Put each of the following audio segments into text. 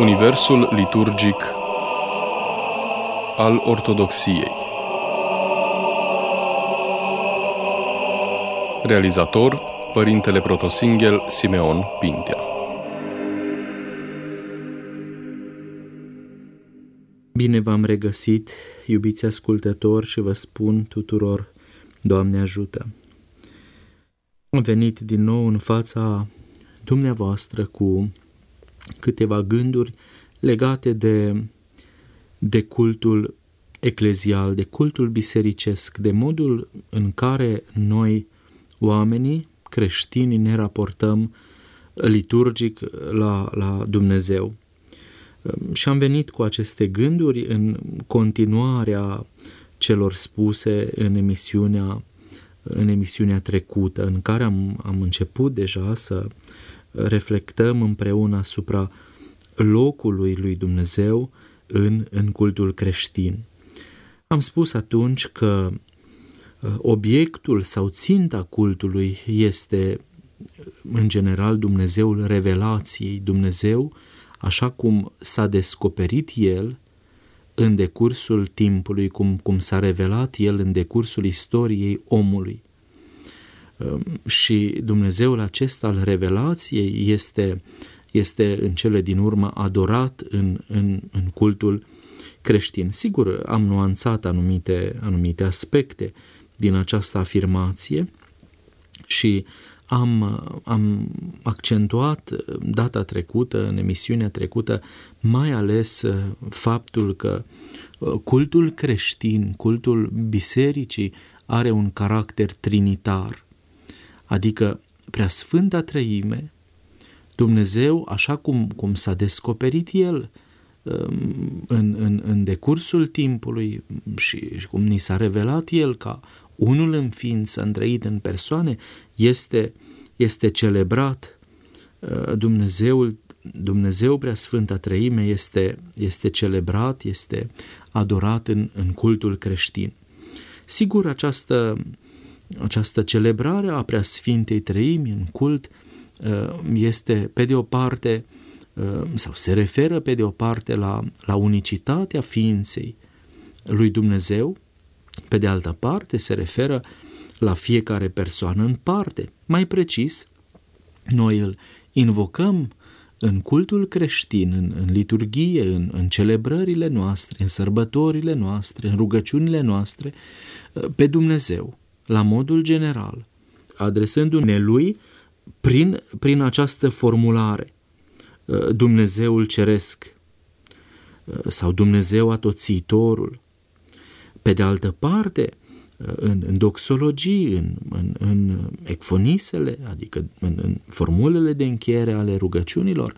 Universul liturgic al Ortodoxiei Realizator Părintele Protosinghel Simeon Pintea Bine v-am regăsit, iubiți ascultători, și vă spun tuturor, Doamne ajută! Am venit din nou în fața dumneavoastră cu câteva gânduri legate de, de cultul eclezial, de cultul bisericesc, de modul în care noi, oamenii creștini, ne raportăm liturgic la, la Dumnezeu. Și am venit cu aceste gânduri în continuarea celor spuse în emisiunea, în emisiunea trecută, în care am, am început deja să reflectăm împreună asupra locului lui Dumnezeu în, în cultul creștin. Am spus atunci că uh, obiectul sau ținta cultului este uh, în general Dumnezeul revelației, Dumnezeu așa cum s-a descoperit El în decursul timpului, cum, cum s-a revelat El în decursul istoriei omului. Um, și Dumnezeul acesta al revelației este, este în cele din urmă adorat în, în, în cultul creștin. Sigur, am nuanțat anumite, anumite aspecte din această afirmație și am, am accentuat data trecută, în emisiunea trecută, mai ales uh, faptul că uh, cultul creștin, cultul bisericii are un caracter trinitar adică prea sfânta trăime, Dumnezeu, așa cum, cum s-a descoperit El um, în, în, în decursul timpului și, și cum ni s-a revelat El ca unul în ființă, întrăit în persoane, este, este celebrat. Uh, Dumnezeul, Dumnezeu prea sfânta Trăime este, este celebrat, este adorat în, în cultul creștin. Sigur, această această celebrare a preasfintei treimi în cult uh, este, pe de o parte, uh, sau se referă, pe de o parte, la, la unicitatea ființei lui Dumnezeu, pe de altă parte, se referă la fiecare persoană în parte. Mai precis, noi îl invocăm în cultul creștin, în, în liturghie, în, în celebrările noastre, în sărbătorile noastre, în rugăciunile noastre, uh, pe Dumnezeu la modul general, adresându-ne lui prin, prin această formulare. Ă, Dumnezeul ceresc ă, sau Dumnezeu atoțitorul. Pe de altă parte, ă, în, în doxologii, în, în, în ecfonisele, adică în, în formulele de încheiere ale rugăciunilor,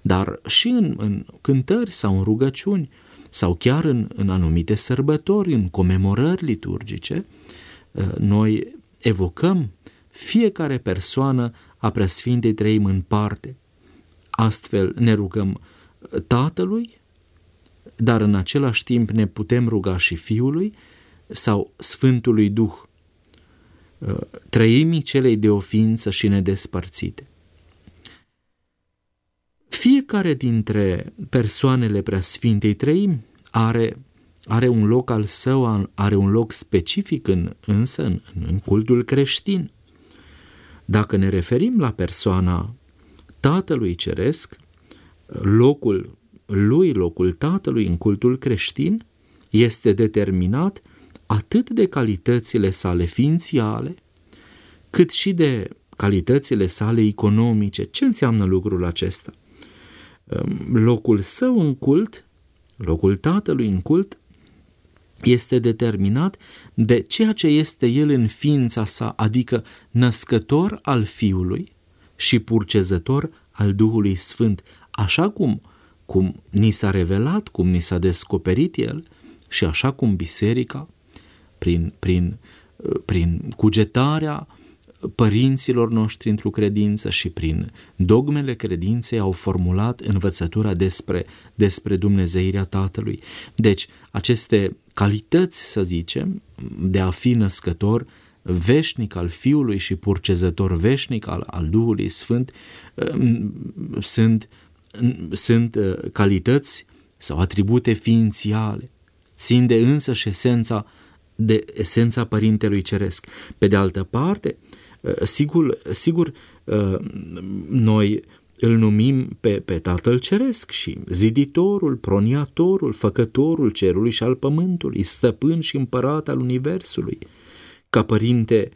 dar și în, în cântări sau în rugăciuni, sau chiar în, în anumite sărbători, în comemorări liturgice, uh, Eh, noi evocăm fiecare persoană a preasfintei trăim în parte. Astfel ne rugăm eh, Tatălui, dar în același timp ne putem ruga și Fiului sau Sfântului Duh, eh, trăimii celei de ofință și nedespărțite. Fiecare dintre persoanele preasfintei trăim are are un loc al său, are un loc specific în, însă în, în cultul creștin. Dacă ne referim la persoana Tatălui Ceresc, locul lui, locul Tatălui în cultul creștin este determinat atât de calitățile sale ființiale, cât și de calitățile sale economice. Ce înseamnă lucrul acesta? Locul său în cult, locul Tatălui în cult, este determinat de ceea ce este el în ființa sa, adică născător al Fiului și purcezător al Duhului Sfânt, așa cum, cum ni s-a revelat, cum ni s-a descoperit el și așa cum biserica, prin, prin, prin cugetarea părinților noștri într-o credință și prin dogmele credinței au formulat învățătura despre, despre Dumnezeirea Tatălui. Deci, aceste calități, să zicem, de a fi născător, veșnic al Fiului și purcezător veșnic al, al Duhului Sfânt um, sunt, sunt uh, calități sau atribute ființiale, țin de însă și esența de esența Părintelui Ceresc. Pe de altă parte, Eh, sigur, sigur eh, noi îl numim pe, pe Tatăl Ceresc și ziditorul, proniatorul, făcătorul cerului și al pământului, stăpân și împărat al universului, ca părinte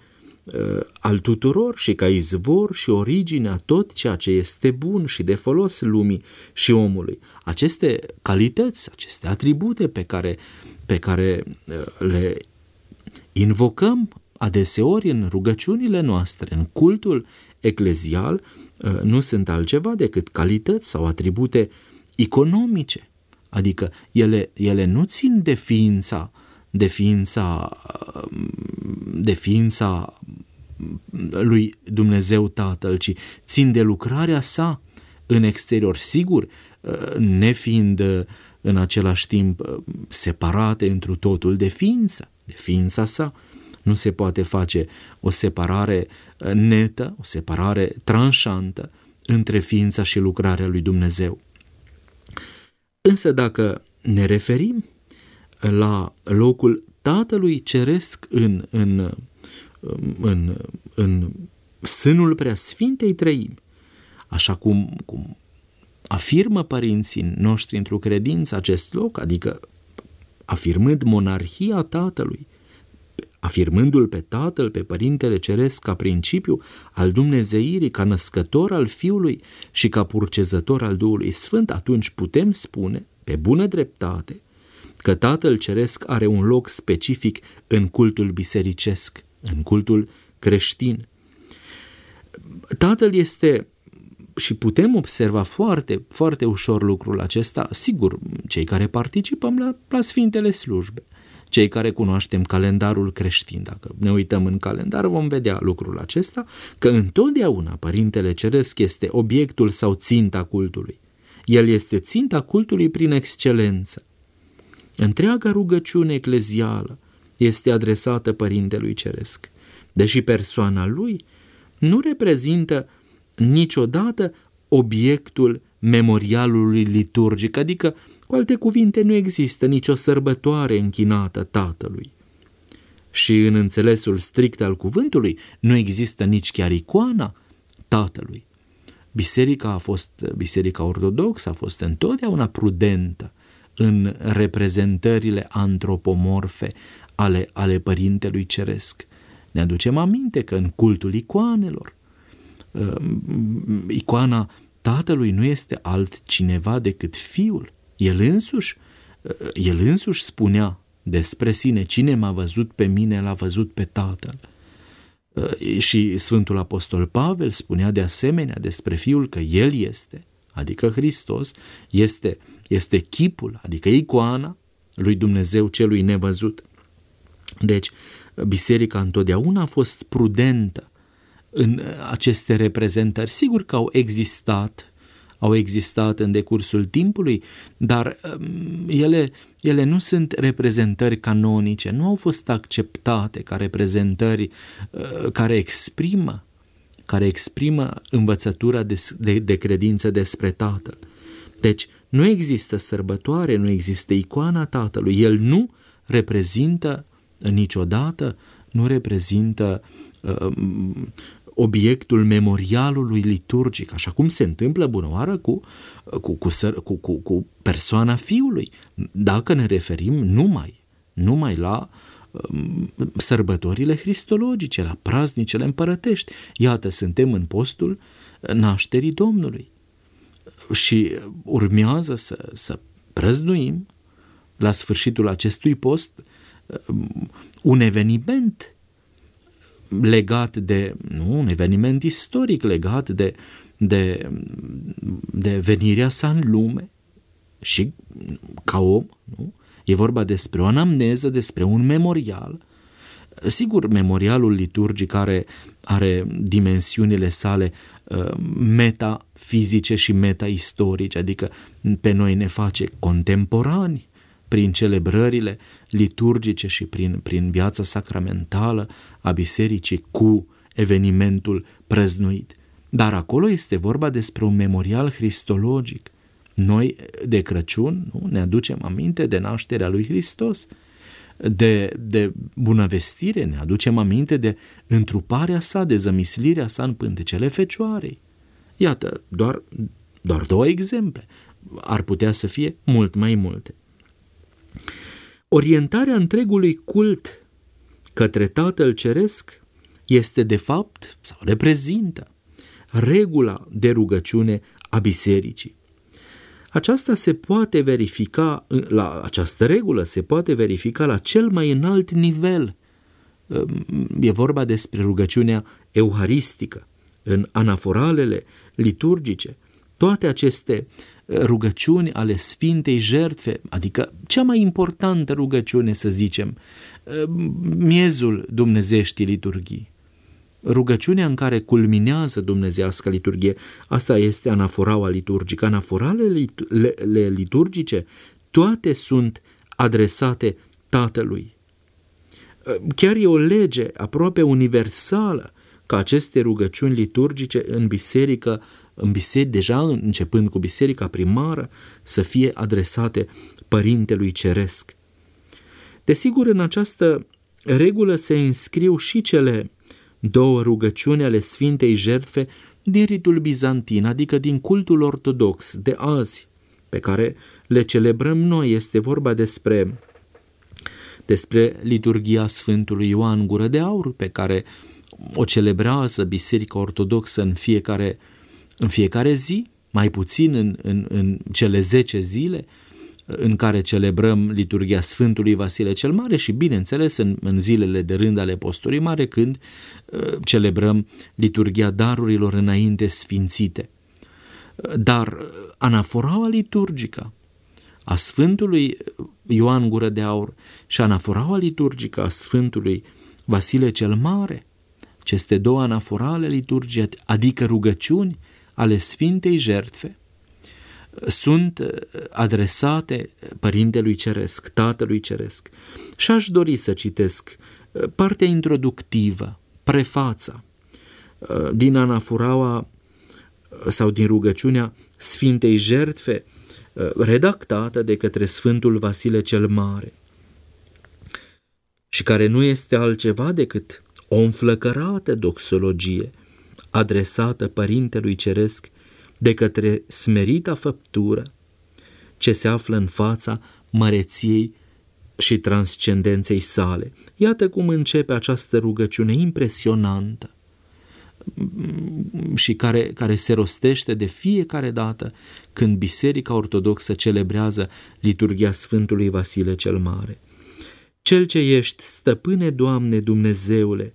eh, al tuturor și ca izvor și originea tot ceea ce este bun și de folos lumii și omului. Aceste calități, aceste atribute pe care, pe care le invocăm adeseori în rugăciunile noastre, în cultul eclezial, ă, nu sunt altceva decât calități sau atribute economice. Adică ele, ele nu țin de ființa, de ființa, de ființa lui Dumnezeu Tatăl, ci țin de lucrarea sa în exterior, sigur, ă, nefiind în același timp separate întru totul de ființă, de ființa sa. Nu se poate face o separare uh, netă, o separare tranșantă între ființa și lucrarea lui Dumnezeu. Însă dacă ne referim uh, la locul Tatălui Ceresc în, în, uh, în, în sânul preasfintei trăimi, așa cum, cum afirmă părinții noștri într-o credință acest loc, adică afirmând monarhia Tatălui, afirmându-l pe Tatăl, pe Părintele Ceresc ca principiu al Dumnezeirii, ca născător al Fiului și ca purcezător al Duhului Sfânt, atunci putem spune, pe bună dreptate, că Tatăl Ceresc are un loc specific în cultul bisericesc, în cultul creștin. Tatăl este și putem observa foarte, foarte ușor lucrul acesta, sigur, cei care participăm la, la Sfintele Slujbe cei care cunoaștem calendarul creștin. Dacă ne uităm în calendar, vom vedea lucrul acesta, că întotdeauna Părintele Ceresc este obiectul sau ținta cultului. El este ținta cultului prin excelență. Întreaga rugăciune eclezială este adresată Părintelui Ceresc, deși persoana lui nu reprezintă niciodată obiectul memorialului liturgic, adică uh, cu alte cuvinte, nu există nicio sărbătoare închinată Tatălui. Și în înțelesul strict al cuvântului, nu există nici chiar icoana Tatălui. Biserica a fost, biserica ortodoxă a fost întotdeauna prudentă în reprezentările antropomorfe ale, ale Părintelui Ceresc. Ne aducem aminte că în cultul icoanelor, uh, icoana Tatălui nu este altcineva decât Fiul. El însuși, el însuși spunea despre sine, cine m-a văzut pe mine, l-a văzut pe Tatăl. Și Sfântul Apostol Pavel spunea de asemenea despre Fiul că El este, adică Hristos, este, este chipul, adică icoana lui Dumnezeu celui nevăzut. Deci, biserica întotdeauna a fost prudentă în aceste reprezentări. Sigur că au existat au existat în decursul timpului, dar um, ele, ele nu sunt reprezentări canonice, nu au fost acceptate ca reprezentări uh, care exprimă care exprimă învățătura de, de, de credință despre Tatăl. Deci, nu există sărbătoare, nu există icoana Tatălui. El nu reprezintă niciodată, nu reprezintă uh, obiectul memorialului liturgic, așa cum se întâmplă bunăoară cu, cu, cu, cu, cu, cu persoana fiului, dacă ne referim numai, numai la um, sărbătorile cristologice, la praznicele împărătești. Iată, suntem în postul nașterii Domnului și urmează să, să prăznuim la sfârșitul acestui post um, un eveniment legat de nu, un eveniment istoric legat de, de, de venirea sa în lume și ca om, nu? E vorba despre o anamneză, despre un memorial. Sigur, memorialul liturgic are, are dimensiunile sale ă, metafizice și metaistorice, adică pe noi ne face contemporani prin celebrările liturgice și prin, prin viața sacramentală a bisericii cu evenimentul prăznuit. Dar acolo este vorba despre un memorial cristologic. Noi de Crăciun nu, ne aducem aminte de nașterea lui Hristos, de, de bunăvestire, ne aducem aminte de întruparea sa, de zămislirea sa în pântecele Fecioarei. Iată, doar, doar două exemple. Ar putea să fie mult mai multe. Orientarea întregului cult către Tatăl Ceresc este de fapt sau reprezintă regula de rugăciune a bisericii. Aceasta se poate verifica, la această regulă se poate verifica la cel mai înalt nivel. E vorba despre rugăciunea euharistică, în anaforalele liturgice. Toate aceste rugăciuni ale Sfintei Jertfe, adică cea mai importantă rugăciune, să zicem, miezul dumnezeștii liturghii. Rugăciunea în care culminează dumnezească liturghie, asta este anaforaua liturgică. Anaforalele liturgice, toate sunt adresate Tatălui. Chiar e o lege aproape universală ca aceste rugăciuni liturgice în biserică în biserică, deja începând cu biserica primară, să fie adresate Părintelui Ceresc. Desigur, în această regulă se înscriu și cele două rugăciuni ale Sfintei Jertfe din ritul bizantin, adică din cultul ortodox de azi, pe care le celebrăm noi. Este vorba despre, despre liturgia Sfântului Ioan Gură de Aur, pe care o celebrează Biserica Ortodoxă în fiecare în fiecare zi, mai puțin în, în, în cele 10 zile în care celebrăm liturgia Sfântului Vasile cel Mare și, bineînțeles, în, în zilele de rând ale postului mare, când uh, celebrăm liturgia darurilor înainte sfințite. Dar uh, anaforaua liturgică a Sfântului Ioan Gură de Aur și anaforaua liturgică a Sfântului Vasile cel Mare, aceste două anaforale liturgii, adică rugăciuni, ale Sfintei Jertfe sunt uh, adresate Părintelui Ceresc, Tatălui Ceresc. Și aș dori să citesc uh, partea introductivă, prefața uh, din anafuraua sau din rugăciunea Sfintei Jertfe, redactată de către Sfântul Vasile cel Mare și care nu este altceva decât o înflăcărată doxologie – adresată Părintelui Ceresc de către smerita făptură ce se află în fața măreției și transcendenței sale. Iată cum începe această rugăciune impresionantă și care, care se rostește de fiecare dată când Biserica Ortodoxă celebrează liturgia Sfântului Vasile cel Mare. Cel ce ești, stăpâne Doamne Dumnezeule,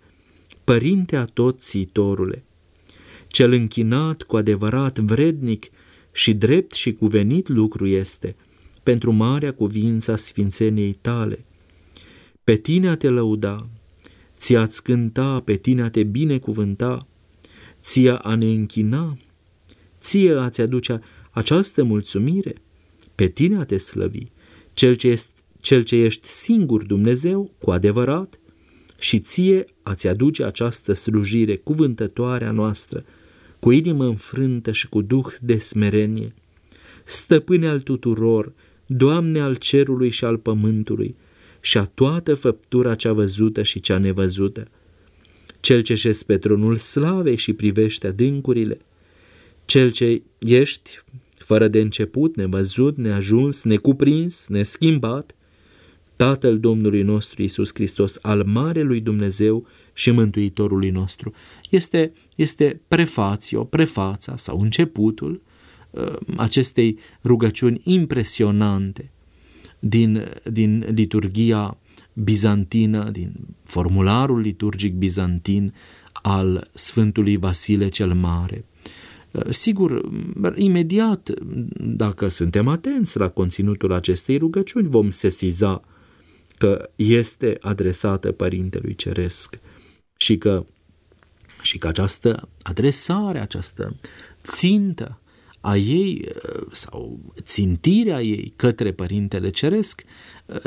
Părinte a tot țitorule, cel închinat cu adevărat vrednic și drept și cuvenit lucru este, pentru marea a sfințeniei tale. Pe tine a te lăuda, ți a cânta, pe tine a te binecuvânta, ți a ne închina, ție a-ți aduce această mulțumire, pe tine a te slăvi, cel ce, este, cel ce ești singur Dumnezeu, cu adevărat, și ție ați aduce această slujire cuvântătoare a noastră, cu inimă înfrântă și cu duh de smerenie, stăpâne al tuturor, Doamne al cerului și al pământului, și a toată făptura cea văzută și cea nevăzută. Cel ce șezi pe tronul slavei și privește adâncurile, cel ce ești fără de început, nevăzut, neajuns, necuprins, neschimbat, Tatăl Domnului nostru Isus Hristos, al Marelui Dumnezeu și Mântuitorului nostru. Este, este prefațio, prefața sau începutul uh, acestei rugăciuni impresionante din, din liturgia bizantină, din formularul liturgic bizantin al Sfântului Vasile cel Mare. Uh, sigur, imediat, dacă suntem atenți la conținutul acestei rugăciuni, vom sesiza uh, că este adresată Părintelui Ceresc și că, și că această adresare, această țintă a ei sau țintirea ei către Părintele Ceresc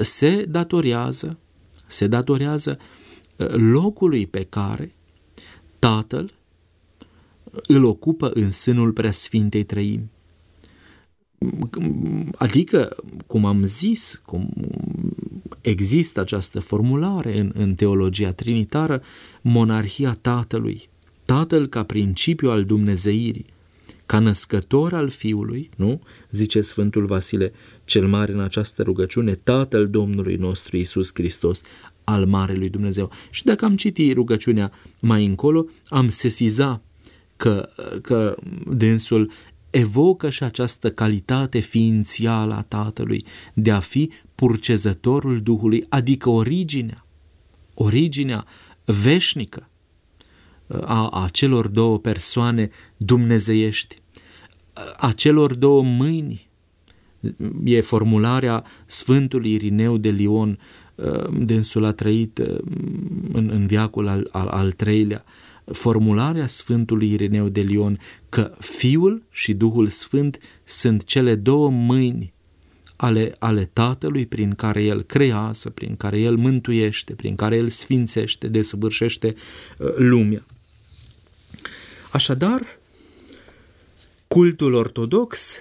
se datorează, se datorează uh, locului pe care Tatăl îl ocupă în sânul preasfintei trăimi. Adică, cum am zis, cum există această formulare în, în teologia trinitară, monarhia Tatălui, Tatăl ca principiu al Dumnezeirii, ca născător al Fiului, nu? Zice Sfântul Vasile cel Mare în această rugăciune, Tatăl Domnului nostru Isus Hristos, al Marelui Dumnezeu. Și dacă am citit rugăciunea mai încolo, am sesiza că, că dânsul evocă și această calitate ființială a Tatălui de a fi purcezătorul Duhului, adică originea, originea veșnică a, a celor două persoane dumnezeiești, a celor două mâini. E formularea Sfântului Irineu de Lion, dânsul a trăit în, în viacul al, al, al treilea, formularea Sfântului Irineu de Lion că Fiul și Duhul Sfânt sunt cele două mâini ale, ale Tatălui prin care El creează, prin care El mântuiește, prin care El sfințește, desăvârșește uh, lumea. Așadar, cultul ortodox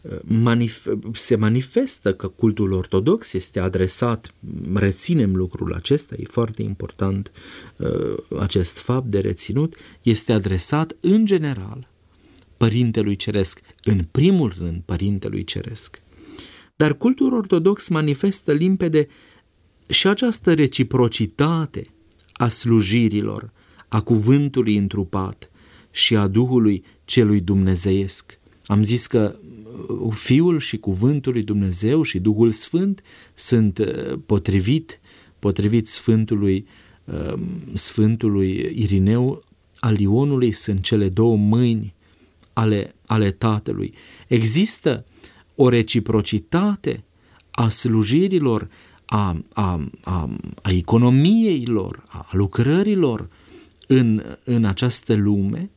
uh, manif- se manifestă că cultul ortodox este adresat, reținem lucrul acesta, e foarte important uh, acest fapt de reținut, este adresat în general Părintelui Ceresc, în primul rând Părintelui Ceresc. Dar cultul ortodox manifestă limpede și această reciprocitate a slujirilor, a cuvântului întrupat și a Duhului celui dumnezeiesc. Am zis că uh, Fiul și Cuvântul lui Dumnezeu și Duhul Sfânt sunt uh, potrivit, potrivit Sfântului, uh, Sfântului Irineu al Ionului, sunt cele două mâini ale, ale Tatălui. Există o reciprocitate a slujirilor, a, a, a, a economiei lor, a lucrărilor în, în această lume.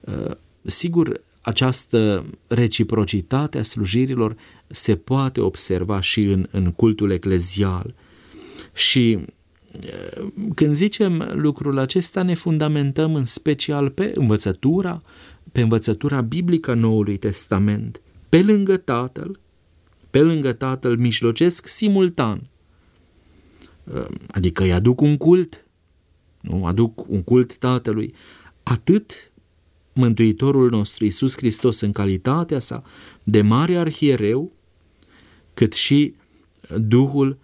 Uh, sigur, această reciprocitate a slujirilor se poate observa și în, în cultul eclezial. Și uh, când zicem lucrul acesta, ne fundamentăm în special pe învățătura pe învățătura biblică a Noului Testament, pe lângă Tatăl, pe lângă Tatăl mijlocesc simultan. Adică îi aduc un cult, nu? aduc un cult Tatălui. Atât Mântuitorul nostru Iisus Hristos în calitatea sa de mare arhiereu, cât și Duhul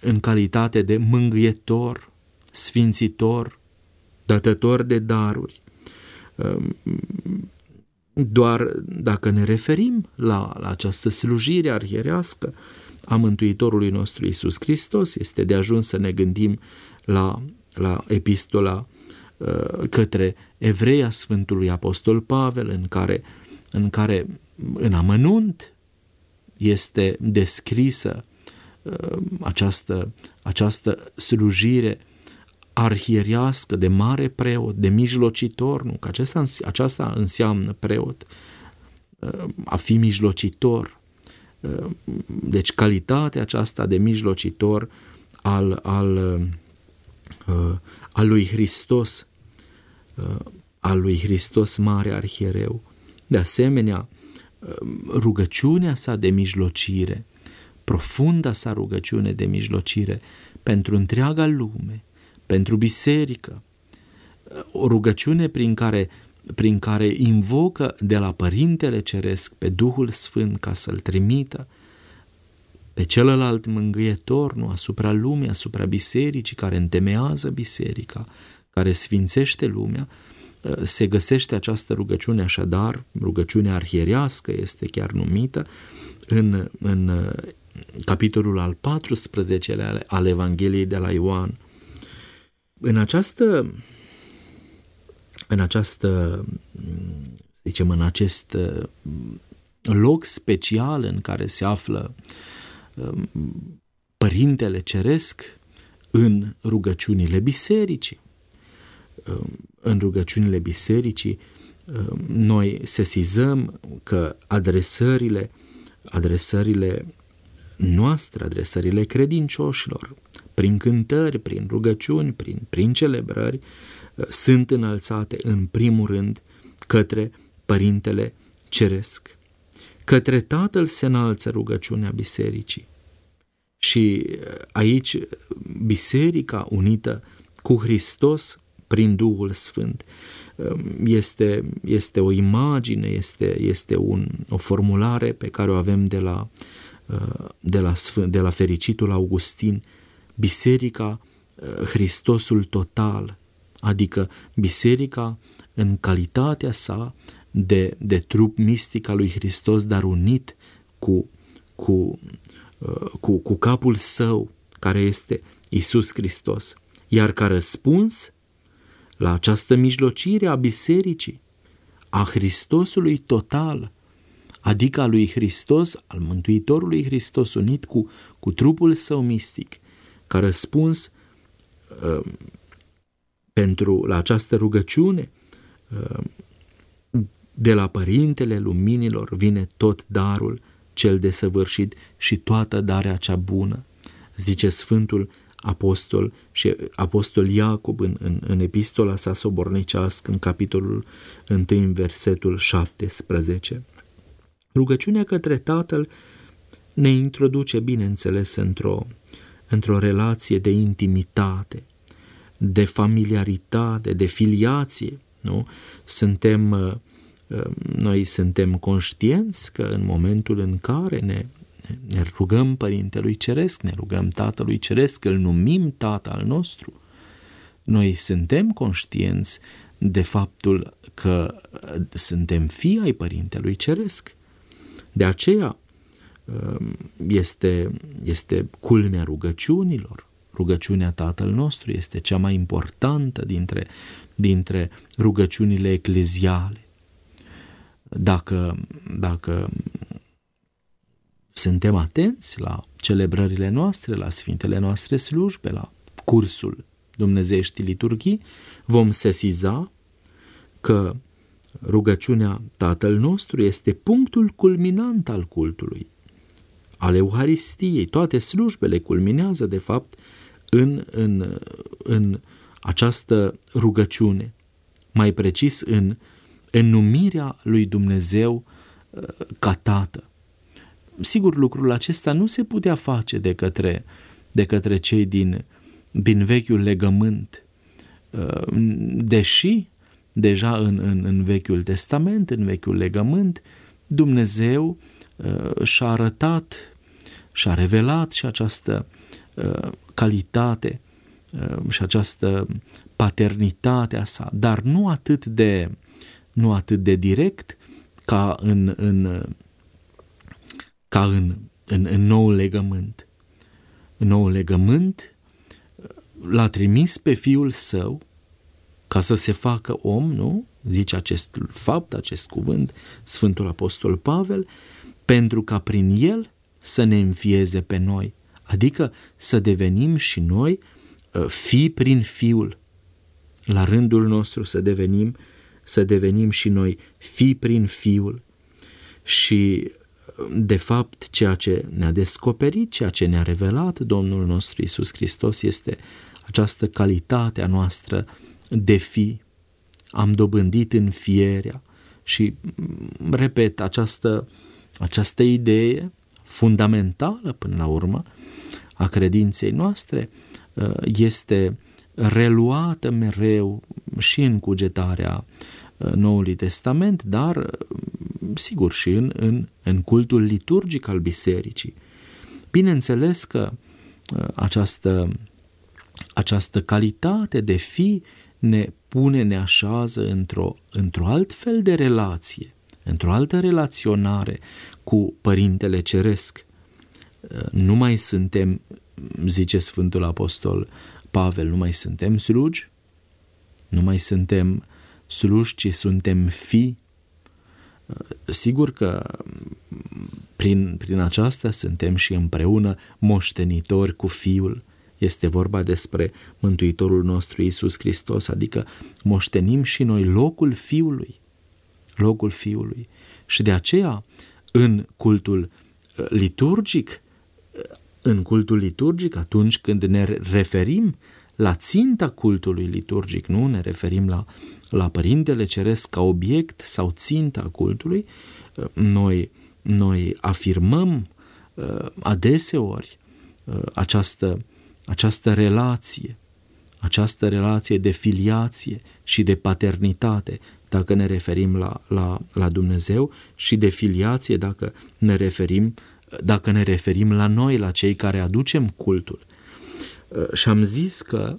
în calitate de mângâietor, sfințitor, datător de daruri. Ehm, doar dacă ne referim la, la această slujire arhierească a Mântuitorului nostru Isus Hristos, este de ajuns să ne gândim la, la epistola ehm, către Evreia Sfântului Apostol Pavel, în care, în care în amănunt este descrisă ehm, această, această slujire arhierească, de mare preot, de mijlocitor, nu? Că acesta, aceasta înseamnă preot, a fi mijlocitor. Deci calitatea aceasta de mijlocitor al, al, al lui Hristos, al lui Hristos Mare Arhiereu. De asemenea, rugăciunea sa de mijlocire, profunda sa rugăciune de mijlocire pentru întreaga lume – pentru biserică. O rugăciune prin care, prin care invocă de la Părintele Ceresc pe Duhul Sfânt ca să-L trimită, pe celălalt mângâietor, nu asupra lumii, asupra bisericii, care întemeiază biserica, care sfințește lumea, se găsește această rugăciune așadar, rugăciunea arhierească este chiar numită, în, în uh, capitolul al 14-lea al Evangheliei de la Ioan în această, în această, să zicem, în acest uh, loc special în care se află um, Părintele Ceresc în rugăciunile bisericii. Um, în rugăciunile bisericii um, noi sesizăm că adresările, adresările noastre, adresările credincioșilor, prin cântări, prin rugăciuni, prin, prin celebrări, uh, sunt înălțate în primul rând către Părintele Ceresc. Către Tatăl se înalță rugăciunea bisericii. Și uh, aici uh, biserica unită cu Hristos prin Duhul Sfânt um, este, este o imagine, este, este un, o formulare pe care o avem de la, de la, Sfânt, de la fericitul Augustin, biserica eh, Hristosul total, adică biserica în calitatea sa de, de trup mistic al lui Hristos, dar unit cu, cu, eh, cu, cu capul său, care este Isus Hristos. Iar ca răspuns la această mijlocire a bisericii, a Hristosului total, adică a lui Hristos, al Mântuitorului Hristos unit cu, cu trupul său mistic, ca răspuns uh, pentru la această rugăciune uh, de la Părintele Luminilor vine tot darul cel desăvârșit și toată darea cea bună, zice Sfântul Apostol și Apostol Iacob în, în, în epistola sa sobornicească, în capitolul 1, în versetul 17. Rugăciunea către Tatăl ne introduce, bineînțeles, într-o într-o relație de intimitate, de familiaritate, de filiație. Nu? Suntem, uh, uh, noi suntem conștienți că în momentul în care ne, ne rugăm Părintelui Ceresc, ne rugăm Tatălui Ceresc, îl numim Tatăl al nostru, noi suntem conștienți de faptul că uh, suntem fii ai Părintelui Ceresc. De aceea, Ehm, este, este culmea rugăciunilor. Rugăciunea Tatăl nostru este cea mai importantă dintre, dintre rugăciunile ecleziale. Dacă, dacă suntem atenți la celebrările noastre, la sfintele noastre slujbe, la cursul Dumnezeiești liturghii, vom sesiza că rugăciunea Tatăl nostru este punctul culminant al cultului al Euharistiei. Toate slujbele culminează, de fapt, în, în, în această rugăciune, mai precis în, în numirea lui Dumnezeu uh, ca tată. Sigur, lucrul acesta nu se putea face de către, de către cei din, din vechiul legământ, uh, deși deja în, în, în Vechiul Testament, în Vechiul Legământ, Dumnezeu uh, Uh, și-a arătat, și-a revelat și această uh, calitate uh, și această paternitate a sa, dar nu atât de, nu atât de direct ca în, în, ca în, în, în nou legământ. În nou legământ l-a trimis pe fiul său ca să se facă om, nu? Zice acest fapt, acest cuvânt, Sfântul Apostol Pavel, uh, pentru ca prin el să ne înfieze pe noi, adică să devenim și noi uh, fi prin Fiul. La rândul nostru să devenim, să devenim și noi fi prin Fiul. Și uh, de fapt, ceea ce ne-a descoperit, ceea ce ne-a revelat Domnul nostru Isus Hristos este această calitate a noastră de fi. Am dobândit în fierea și, repet, această uh, această idee fundamentală, până la urmă, a credinței noastre uh, este reluată mereu și în cugetarea uh, Noului Testament, dar uh, sigur și în, în, în cultul liturgic al bisericii. Bineînțeles că această, această calitate de fi ne pune, ne așează într-o, într-o altfel de relație într-o altă relaționare cu Părintele Ceresc. Uh, nu mai suntem, zice Sfântul Apostol Pavel, nu mai suntem slugi, nu mai suntem sluși, ci suntem fi. Uh, sigur că mm, prin, prin aceasta suntem și împreună moștenitori cu Fiul. Este vorba despre Mântuitorul nostru Isus Hristos, adică moștenim și noi locul Fiului locul Fiului. Și de aceea, în cultul uh, liturgic, uh, în cultul liturgic, atunci când ne referim la ținta cultului liturgic, nu ne referim la, la Părintele Ceresc ca obiect sau ținta cultului, uh, noi, noi afirmăm adeseori această, această relație, această relație de filiație și de paternitate dacă ne referim la, la, la Dumnezeu și de filiație dacă ne referim dacă ne referim la noi, la cei care aducem cultul. Uh, și am zis că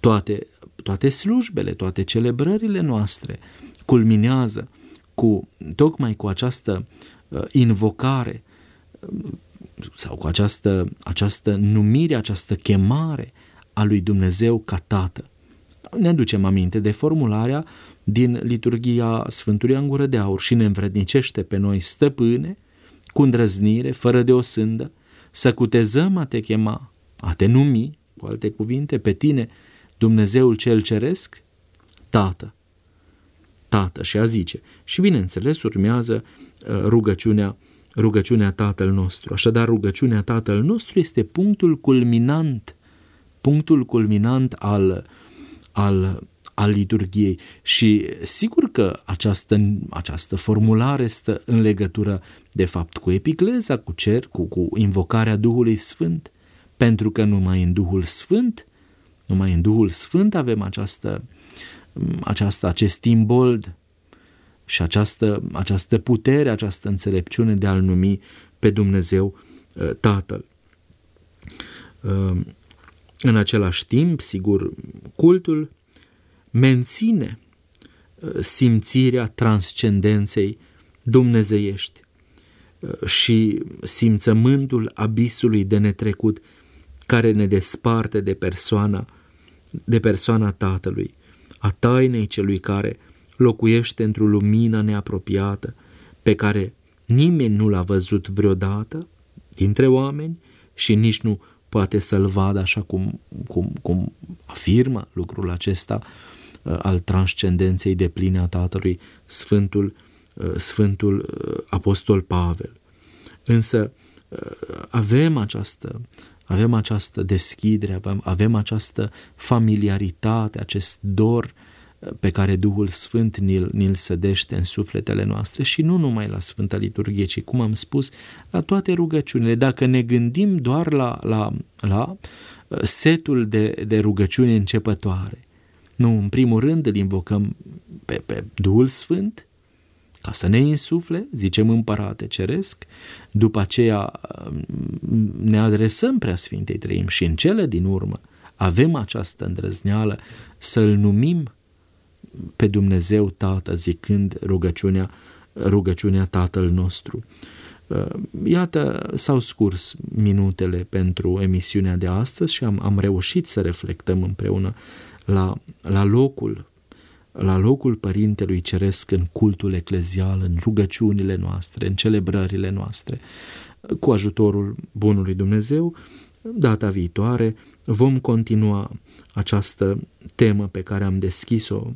toate, toate slujbele, toate celebrările noastre culminează cu, tocmai cu această uh, invocare uh, sau cu această, această numire, această chemare a lui Dumnezeu ca Tată ne aducem aminte de formularea din liturgia Sfântului Angură de Aur și ne învrednicește pe noi stăpâne, cu îndrăznire, fără de o sândă, să cutezăm a te chema, a te numi, cu alte cuvinte, pe tine, Dumnezeul cel ceresc, Tată. Tată și a zice. Și bineînțeles urmează uh, rugăciunea, rugăciunea Tatăl nostru. Așadar, rugăciunea Tatăl nostru este punctul culminant, punctul culminant al uh, al, al liturgiei. Și sigur că această, această formulare stă în legătură, de fapt, cu epicleza, cu cer, cu, cu invocarea Duhului Sfânt, pentru că numai în Duhul Sfânt, numai în Duhul Sfânt avem această, această, acest imbold și această, această putere, această înțelepciune de a-L numi pe Dumnezeu ă, Tatăl. Ă, în același timp, sigur, cultul menține uh, simțirea transcendenței dumnezeiești uh, și simțământul abisului de netrecut care ne desparte de persoana, de persoana Tatălui, a tainei celui care locuiește într-o lumină neapropiată pe care nimeni nu l-a văzut vreodată dintre oameni și nici nu poate să-l vadă așa cum, cum, cum afirmă lucrul acesta uh, al transcendenței de pline a Tatălui Sfântul, uh, Sfântul uh, Apostol Pavel. Însă avem această, avem această deschidere, avem, avem această familiaritate, acest dor pe care Duhul Sfânt ni-l, ni sădește în sufletele noastre și nu numai la Sfânta Liturghie, ci, cum am spus, la toate rugăciunile. Dacă ne gândim doar la, la, la uh, setul de, de rugăciuni începătoare, nu, în primul rând îl invocăm pe, pe Duhul Sfânt, ca să ne insufle, zicem Împărate Ceresc, după aceea uh, ne adresăm prea Sfintei Trăim și în cele din urmă avem această îndrăzneală să-L numim pe Dumnezeu Tată, zicând rugăciunea, rugăciunea Tatăl nostru. Uh, iată, s-au scurs minutele pentru emisiunea de astăzi și am, am reușit să reflectăm împreună la, la locul la locul Părintelui Ceresc în cultul eclezial, în rugăciunile noastre, în celebrările noastre. Cu ajutorul Bunului Dumnezeu, data viitoare vom continua această temă pe care am deschis-o,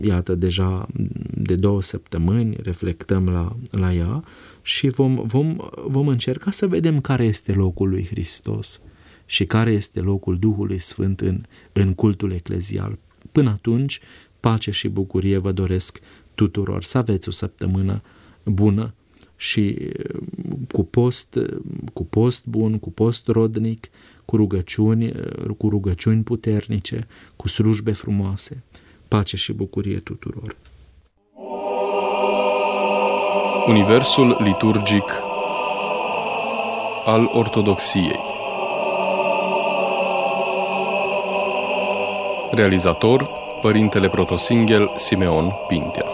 iată, deja de două săptămâni, reflectăm la, la ea și vom, vom, vom încerca să vedem care este locul lui Hristos și care este locul Duhului Sfânt în, în cultul eclezial. Până atunci, pace și bucurie vă doresc tuturor. Să aveți o săptămână bună și cu post, cu post bun, cu post rodnic cu rugăciuni, eh, cu rugăciuni puternice, cu slujbe frumoase. Pace și bucurie tuturor! Universul liturgic al Ortodoxiei Realizator Părintele Protosinghel Simeon Pintea